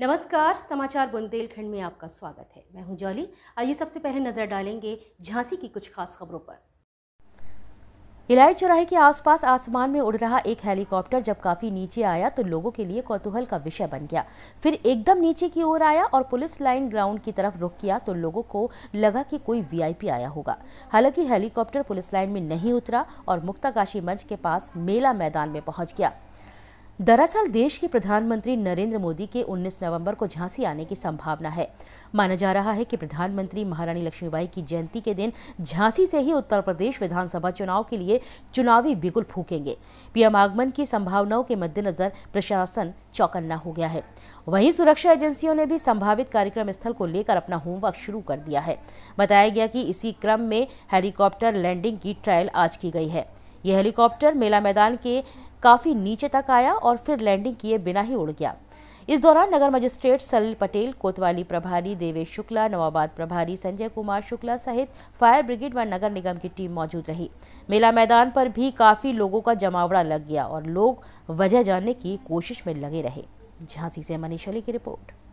नमस्कार समाचार बुंदेलखंड में आपका स्वागत है मैं हूं जॉली आइए सबसे पहले नजर डालेंगे झांसी की कुछ खास खबरों पर इलाइट चौराहे के आसपास आसमान में उड़ रहा एक हेलीकॉप्टर जब काफी नीचे आया तो लोगों के लिए कौतूहल का विषय बन गया फिर एकदम नीचे की ओर आया और पुलिस लाइन ग्राउंड की तरफ रुख किया तो लोगों को लगा कि कोई वीआईपी आया होगा हालांकि हेलीकॉप्टर पुलिस लाइन में नहीं उतरा और मुक्ताकाशी मंच के पास मेला मैदान में पहुंच गया दरअसल देश के प्रधानमंत्री नरेंद्र मोदी के 19 नवंबर को झांसी आने की संभावना है माना जा रहा है कि प्रधानमंत्री महारानी लक्ष्मीबाई की जयंती के दिन झांसी से ही उत्तर प्रदेश विधानसभा चुनाव के लिए चुनावी बिगुल फूकेंगे पीएम आगमन की संभावनाओं के मद्देनजर प्रशासन चौकन्ना हो गया है वहीं सुरक्षा एजेंसियों ने भी संभावित कार्यक्रम स्थल को लेकर अपना होमवर्क शुरू कर दिया है बताया गया कि इसी क्रम में हेलीकॉप्टर लैंडिंग की ट्रायल आज की गई है यह हेलीकॉप्टर मेला मैदान के काफ़ी नीचे तक आया और फिर लैंडिंग किए बिना ही उड़ गया इस दौरान नगर मजिस्ट्रेट सलील पटेल कोतवाली प्रभारी देवेश शुक्ला नवाबाद प्रभारी संजय कुमार शुक्ला सहित फायर ब्रिगेड व नगर निगम की टीम मौजूद रही मेला मैदान पर भी काफी लोगों का जमावड़ा लग गया और लोग वजह जानने की कोशिश में लगे रहे झांसी से मनीष अली की रिपोर्ट